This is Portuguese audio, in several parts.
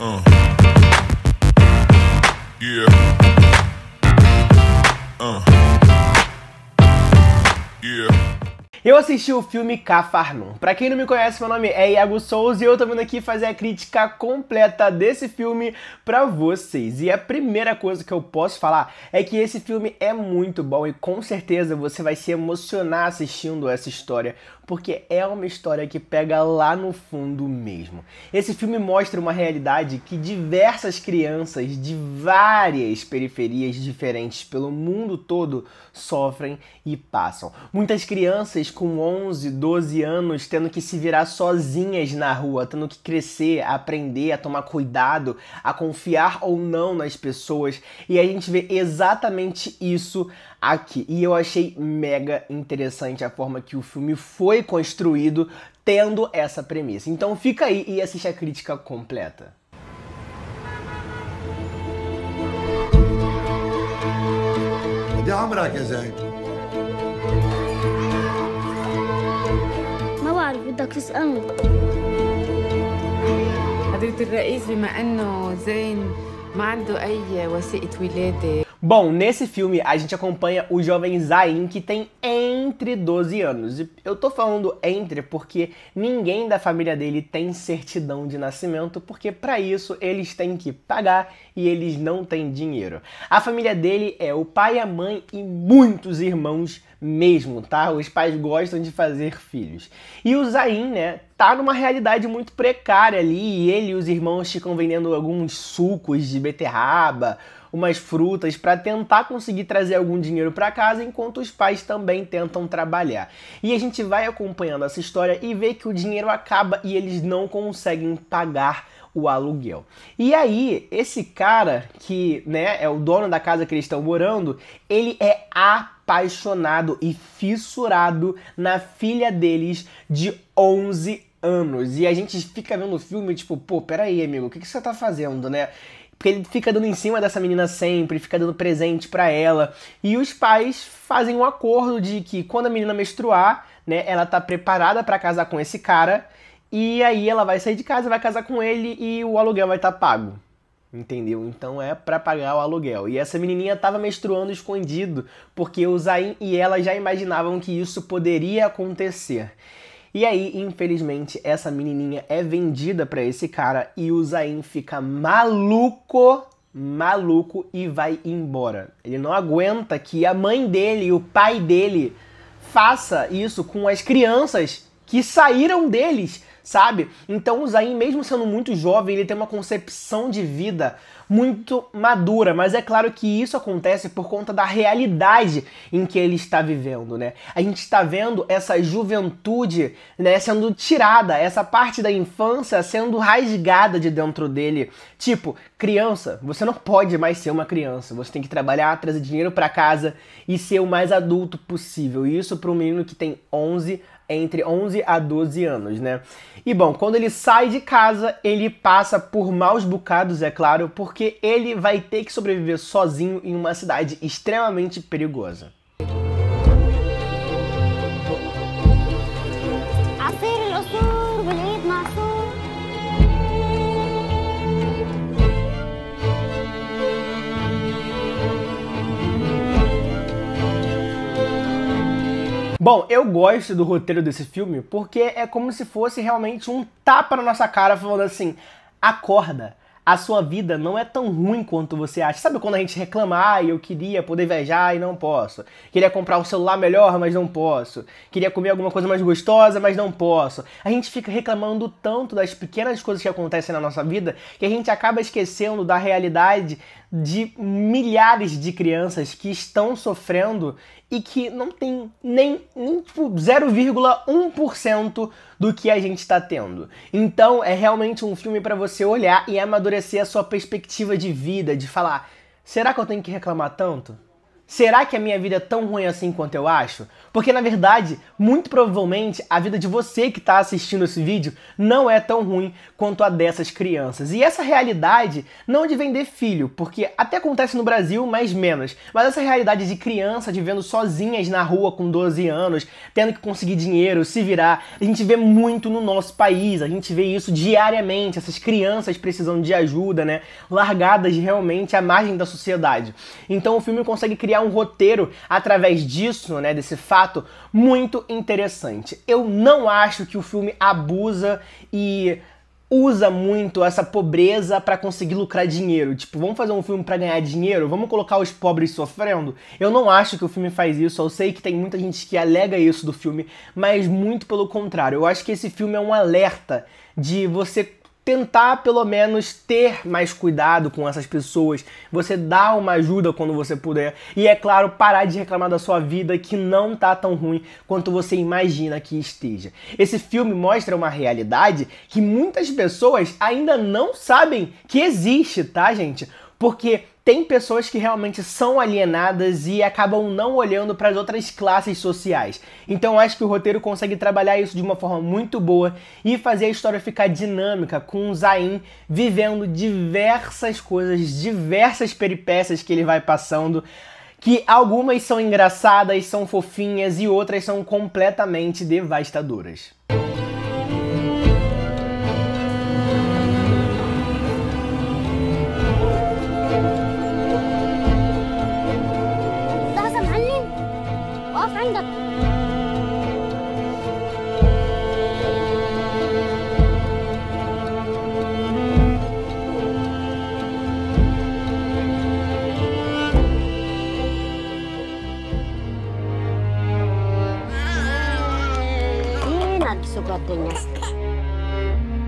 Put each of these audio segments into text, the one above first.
Uh. Uh. Eu assisti o filme Cafarnum. Para quem não me conhece, meu nome é Iago Souza e eu tô vindo aqui fazer a crítica completa desse filme para vocês. E a primeira coisa que eu posso falar é que esse filme é muito bom e com certeza você vai se emocionar assistindo essa história, porque é uma história que pega lá no fundo mesmo. Esse filme mostra uma realidade que diversas crianças de várias periferias diferentes pelo mundo todo sofrem e passam. Muitas crianças com 11, 12 anos tendo que se virar sozinhas na rua, tendo que crescer, aprender, a tomar cuidado, a confiar ou não nas pessoas, e a gente vê exatamente isso aqui. E eu achei mega interessante a forma que o filme foi construído tendo essa premissa. Então fica aí e assiste a crítica completa. الرئيس بما زين ما عنده Bom, nesse filme a gente acompanha o jovem Zain que tem entre 12 anos. E eu tô falando entre porque ninguém da família dele tem certidão de nascimento, porque para isso eles têm que pagar e eles não têm dinheiro. A família dele é o pai, a mãe e muitos irmãos mesmo, tá? Os pais gostam de fazer filhos. E o Zain, né, tá numa realidade muito precária ali, e ele e os irmãos ficam vendendo alguns sucos de beterraba umas frutas para tentar conseguir trazer algum dinheiro para casa, enquanto os pais também tentam trabalhar. E a gente vai acompanhando essa história e vê que o dinheiro acaba e eles não conseguem pagar o aluguel. E aí, esse cara que, né, é o dono da casa que eles estão morando, ele é apaixonado e fissurado na filha deles de 11 anos. E a gente fica vendo o filme tipo, pô, peraí, amigo, o que, que você tá fazendo, né? Porque ele fica dando em cima dessa menina sempre, fica dando presente para ela. E os pais fazem um acordo de que quando a menina menstruar, né, ela tá preparada para casar com esse cara. E aí ela vai sair de casa, vai casar com ele e o aluguel vai estar tá pago. Entendeu? Então é para pagar o aluguel. E essa menininha tava menstruando escondido, porque o Zain e ela já imaginavam que isso poderia acontecer. E aí, infelizmente, essa menininha é vendida para esse cara e o Zayn fica maluco, maluco e vai embora. Ele não aguenta que a mãe dele e o pai dele faça isso com as crianças que saíram deles, sabe? Então o Zayn, mesmo sendo muito jovem, ele tem uma concepção de vida muito madura, mas é claro que isso acontece por conta da realidade em que ele está vivendo, né? A gente está vendo essa juventude, né, sendo tirada, essa parte da infância sendo rasgada de dentro dele. Tipo, criança, você não pode mais ser uma criança, você tem que trabalhar, trazer dinheiro para casa e ser o mais adulto possível. E isso para um menino que tem 11 anos entre 11 a 12 anos, né? E bom, quando ele sai de casa, ele passa por maus bocados, é claro, porque ele vai ter que sobreviver sozinho em uma cidade extremamente perigosa. Bom, eu gosto do roteiro desse filme porque é como se fosse realmente um tapa na nossa cara falando assim: acorda, a sua vida não é tão ruim quanto você acha. Sabe quando a gente reclama, ah, eu queria poder viajar e não posso. Queria comprar um celular melhor, mas não posso. Queria comer alguma coisa mais gostosa, mas não posso. A gente fica reclamando tanto das pequenas coisas que acontecem na nossa vida que a gente acaba esquecendo da realidade de milhares de crianças que estão sofrendo e que não tem nem, nem tipo, 0,1% do que a gente está tendo. Então é realmente um filme para você olhar e amadurecer a sua perspectiva de vida, de falar: será que eu tenho que reclamar tanto? Será que a minha vida é tão ruim assim quanto eu acho? Porque na verdade, muito provavelmente, a vida de você que está assistindo esse vídeo não é tão ruim quanto a dessas crianças. E essa realidade não de vender filho, porque até acontece no Brasil, mas menos. Mas essa realidade de criança vivendo sozinhas na rua com 12 anos, tendo que conseguir dinheiro, se virar, a gente vê muito no nosso país, a gente vê isso diariamente, essas crianças precisando de ajuda, né? Largadas realmente à margem da sociedade. Então o filme consegue criar criar um roteiro através disso, né, desse fato, muito interessante. Eu não acho que o filme abusa e usa muito essa pobreza para conseguir lucrar dinheiro. Tipo, vamos fazer um filme para ganhar dinheiro? Vamos colocar os pobres sofrendo? Eu não acho que o filme faz isso. Eu sei que tem muita gente que alega isso do filme, mas muito pelo contrário. Eu acho que esse filme é um alerta de você tentar pelo menos ter mais cuidado com essas pessoas. Você dá uma ajuda quando você puder. E é claro, parar de reclamar da sua vida que não tá tão ruim quanto você imagina que esteja. Esse filme mostra uma realidade que muitas pessoas ainda não sabem que existe, tá, gente? Porque tem pessoas que realmente são alienadas e acabam não olhando para as outras classes sociais. Então acho que o roteiro consegue trabalhar isso de uma forma muito boa e fazer a história ficar dinâmica com o Zain vivendo diversas coisas, diversas peripécias que ele vai passando que algumas são engraçadas, são fofinhas e outras são completamente devastadoras.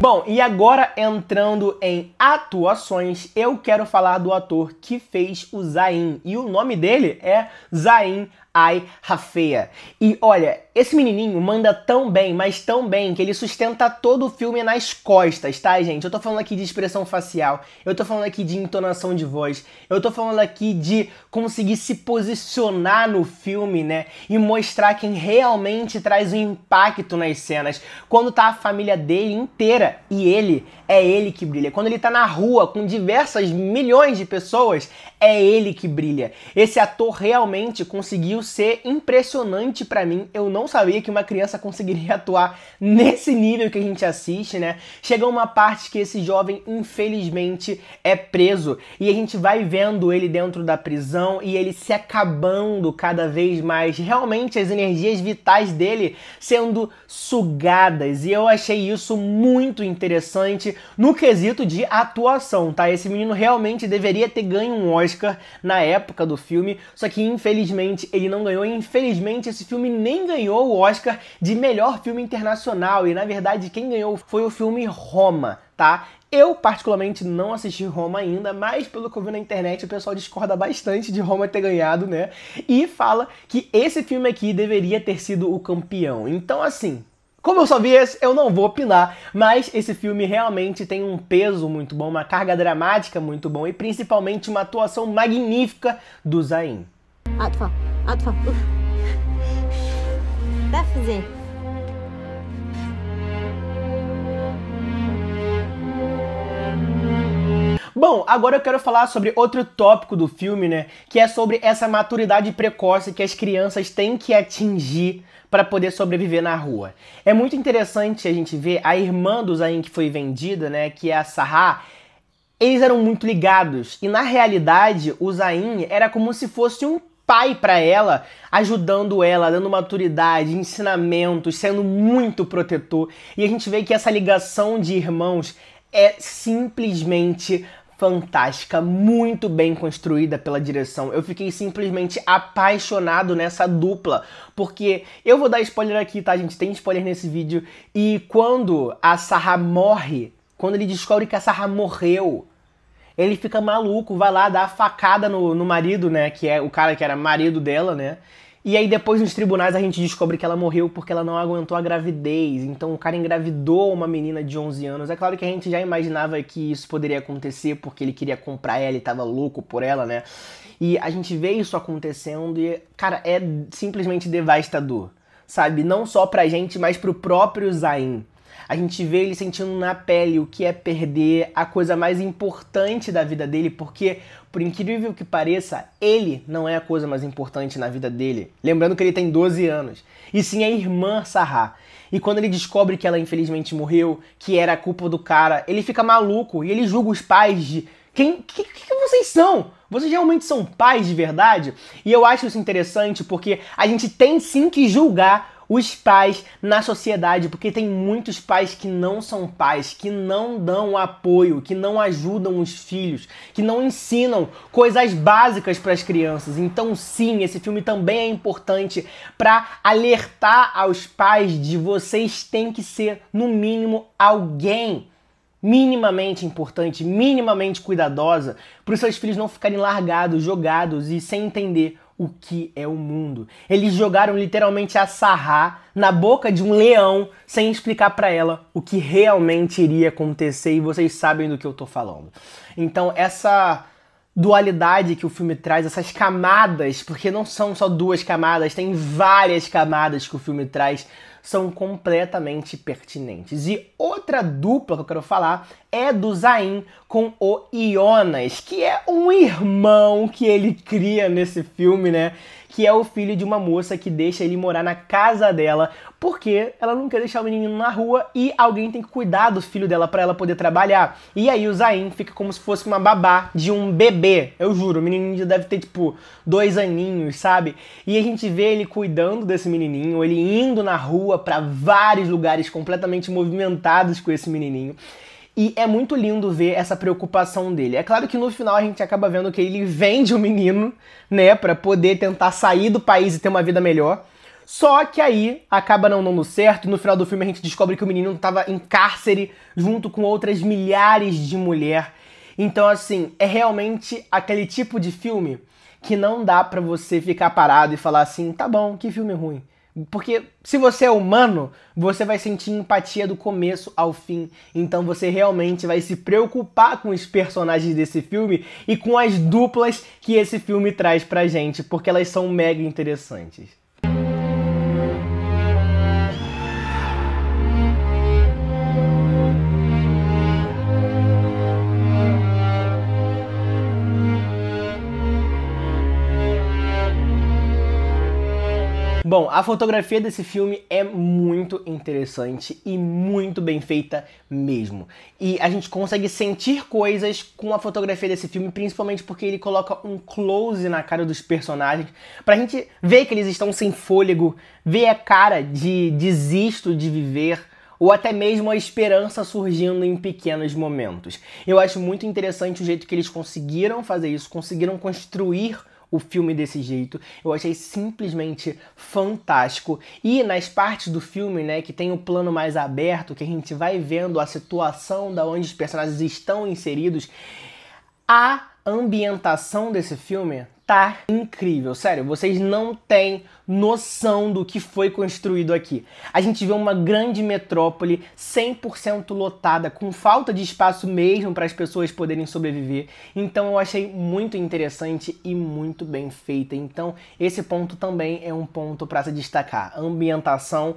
Bom, e agora entrando em atuações, eu quero falar do ator que fez o Zain. E o nome dele é Zain Ai Rafea. E olha, esse menininho manda tão bem, mas tão bem, que ele sustenta todo o filme nas costas, tá, gente? Eu tô falando aqui de expressão facial, eu tô falando aqui de entonação de voz, eu tô falando aqui de conseguir se posicionar no filme, né? E mostrar quem realmente traz o um impacto nas cenas, quando tá a família dele inteira e ele é ele que brilha. Quando ele tá na rua com diversas milhões de pessoas, é ele que brilha. Esse ator realmente conseguiu ser impressionante para mim. Eu não sabia que uma criança conseguiria atuar nesse nível que a gente assiste, né? Chega uma parte que esse jovem, infelizmente, é preso e a gente vai vendo ele dentro da prisão e ele se acabando cada vez mais. Realmente as energias vitais dele sendo sugadas e eu achei isso muito interessante no quesito de atuação, tá? Esse menino realmente deveria ter ganho um Oscar na época do filme, só que infelizmente ele não ganhou, e infelizmente esse filme nem ganhou o Oscar de melhor filme internacional, e na verdade quem ganhou foi o filme Roma, tá? Eu, particularmente, não assisti Roma ainda, mas pelo que eu vi na internet, o pessoal discorda bastante de Roma ter ganhado, né? E fala que esse filme aqui deveria ter sido o campeão. Então, assim, como eu só vi esse, eu não vou opinar, mas esse filme realmente tem um peso muito bom, uma carga dramática muito bom e principalmente uma atuação magnífica do Zayn. Atfa, atfa. Vai fazer. Bom, agora eu quero falar sobre outro tópico do filme, né? Que é sobre essa maturidade precoce que as crianças têm que atingir para poder sobreviver na rua. É muito interessante a gente ver a irmã do Zain que foi vendida, né? Que é a Sarah eles eram muito ligados e na realidade o Zain era como se fosse um pai para ela, ajudando ela, dando maturidade, ensinamentos, sendo muito protetor. E a gente vê que essa ligação de irmãos é simplesmente fantástica, muito bem construída pela direção. Eu fiquei simplesmente apaixonado nessa dupla, porque eu vou dar spoiler aqui, tá, gente? Tem spoiler nesse vídeo. E quando a Sarah morre, quando ele descobre que a Sarah morreu, ele fica maluco, vai lá dar facada no, no marido, né? Que é o cara que era marido dela, né? E aí depois nos tribunais a gente descobre que ela morreu porque ela não aguentou a gravidez. Então o cara engravidou uma menina de 11 anos. É claro que a gente já imaginava que isso poderia acontecer porque ele queria comprar ela e tava louco por ela, né? E a gente vê isso acontecendo e, cara, é simplesmente devastador, sabe? Não só pra gente, mas pro próprio Zayn. A gente vê ele sentindo na pele o que é perder a coisa mais importante da vida dele, porque, por incrível que pareça, ele não é a coisa mais importante na vida dele. Lembrando que ele tem 12 anos. E sim a irmã Sarah. E quando ele descobre que ela infelizmente morreu, que era a culpa do cara, ele fica maluco e ele julga os pais de quem que, que, vocês são? Vocês realmente são pais de verdade? E eu acho isso interessante porque a gente tem sim que julgar os pais na sociedade, porque tem muitos pais que não são pais, que não dão apoio, que não ajudam os filhos, que não ensinam coisas básicas para as crianças. Então, sim, esse filme também é importante para alertar aos pais de vocês têm que ser no mínimo alguém minimamente importante, minimamente cuidadosa, para os seus filhos não ficarem largados, jogados e sem entender o que é o mundo. Eles jogaram literalmente a Sarra na boca de um leão sem explicar para ela o que realmente iria acontecer e vocês sabem do que eu tô falando. Então, essa dualidade que o filme traz, essas camadas, porque não são só duas camadas, tem várias camadas que o filme traz são completamente pertinentes. E outra dupla que eu quero falar é do Zain com o Ionas, que é um irmão que ele cria nesse filme, né? que é o filho de uma moça que deixa ele morar na casa dela, porque ela não quer deixar o menino na rua e alguém tem que cuidar do filho dela para ela poder trabalhar. E aí o Zain fica como se fosse uma babá de um bebê, eu juro, o menininho deve ter tipo dois aninhos, sabe? E a gente vê ele cuidando desse menininho, ele indo na rua para vários lugares completamente movimentados com esse menininho. E é muito lindo ver essa preocupação dele. É claro que no final a gente acaba vendo que ele vende o menino, né, para poder tentar sair do país e ter uma vida melhor. Só que aí acaba não dando certo, e no final do filme a gente descobre que o menino estava em cárcere junto com outras milhares de mulheres. Então, assim, é realmente aquele tipo de filme que não dá para você ficar parado e falar assim: tá bom, que filme ruim. Porque se você é humano, você vai sentir empatia do começo ao fim. Então você realmente vai se preocupar com os personagens desse filme e com as duplas que esse filme traz pra gente, porque elas são mega interessantes. Bom, a fotografia desse filme é muito interessante e muito bem feita mesmo. E a gente consegue sentir coisas com a fotografia desse filme, principalmente porque ele coloca um close na cara dos personagens pra gente ver que eles estão sem fôlego, ver a cara de desisto de viver ou até mesmo a esperança surgindo em pequenos momentos. Eu acho muito interessante o jeito que eles conseguiram fazer isso, conseguiram construir o filme desse jeito. Eu achei simplesmente fantástico. E nas partes do filme, né, que tem o um plano mais aberto, que a gente vai vendo a situação da onde os personagens estão inseridos, a ambientação desse filme tá incrível, sério, vocês não têm noção do que foi construído aqui. A gente vê uma grande metrópole 100% lotada, com falta de espaço mesmo para as pessoas poderem sobreviver. Então eu achei muito interessante e muito bem feita. Então esse ponto também é um ponto para se destacar. ambientação,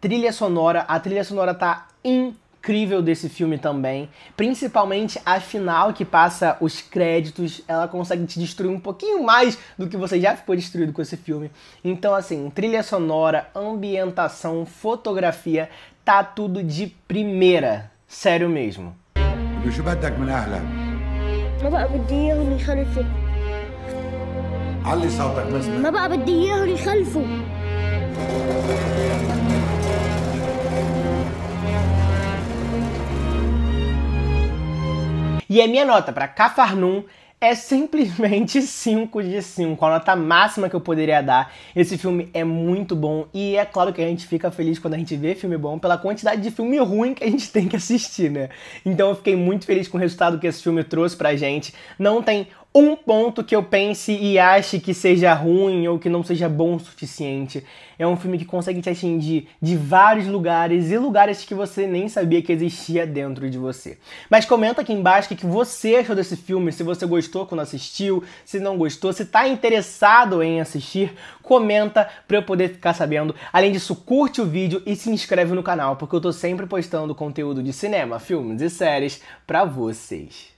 trilha sonora, a trilha sonora tá incrível incrível desse filme também. Principalmente a final que passa os créditos, ela consegue te destruir um pouquinho mais do que você já ficou destruído com esse filme. Então, assim, trilha sonora, ambientação, fotografia, tá tudo de primeira. Sério mesmo. وشو E a minha nota para Cafarnum é simplesmente 5 de 5, a nota máxima que eu poderia dar. Esse filme é muito bom e é claro que a gente fica feliz quando a gente vê filme bom pela quantidade de filme ruim que a gente tem que assistir, né? Então eu fiquei muito feliz com o resultado que esse filme trouxe pra gente. Não tem um ponto que eu pense e ache que seja ruim ou que não seja bom o suficiente. É um filme que consegue te atingir de vários lugares e lugares que você nem sabia que existia dentro de você. Mas comenta aqui embaixo o que você achou desse filme, se você gostou quando assistiu, se não gostou, se tá interessado em assistir, comenta para eu poder ficar sabendo. Além disso, curte o vídeo e se inscreve no canal, porque eu tô sempre postando conteúdo de cinema, filmes e séries para vocês.